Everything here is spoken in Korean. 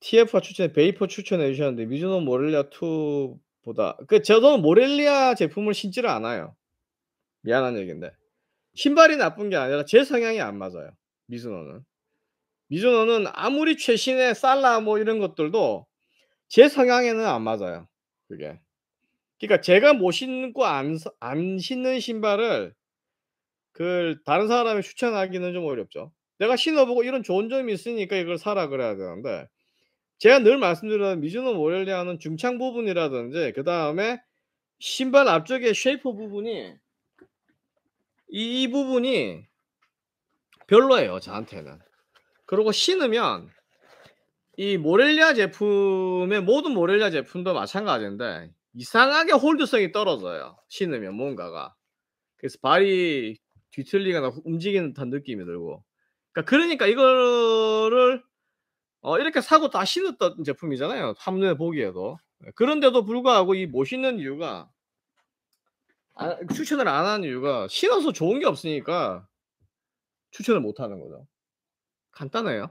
TF가 추천해 베이퍼 추천해 주셨는데 미즈노 모렐리아 2보다 그저도 모렐리아 제품을 신지를 않아요. 미안한 얘기인데 신발이 나쁜 게 아니라 제 성향이 안 맞아요. 미즈노는 미즈노는 아무리 최신의 살라 뭐 이런 것들도 제 성향에는 안 맞아요. 그게 그러니까 제가 못 신고 안, 안 신는 신발을 그 다른 사람이 추천하기는 좀 어렵죠. 내가 신어보고 이런 좋은 점이 있으니까 이걸 사라 그래야 되는데 제가 늘 말씀드리는 미즈노 모렐리아는 중창 부분이라든지 그 다음에 신발 앞쪽에 쉐이퍼 부분이 이, 이 부분이 별로예요 저한테는 그리고 신으면 이 모렐리아 제품의 모든 모렐리아 제품도 마찬가지인데 이상하게 홀드성이 떨어져요 신으면 뭔가가 그래서 발이 뒤틀리거나 움직이는 듯한 느낌이 들고 그러니까, 그러니까 이거를 어, 이렇게 사고 다 신었던 제품이잖아요. 화면에 보기에도. 예, 그런데도 불구하고 이멋있는 이유가 아, 추천을 안 하는 이유가 신어서 좋은 게 없으니까 추천을 못 하는 거죠. 간단해요.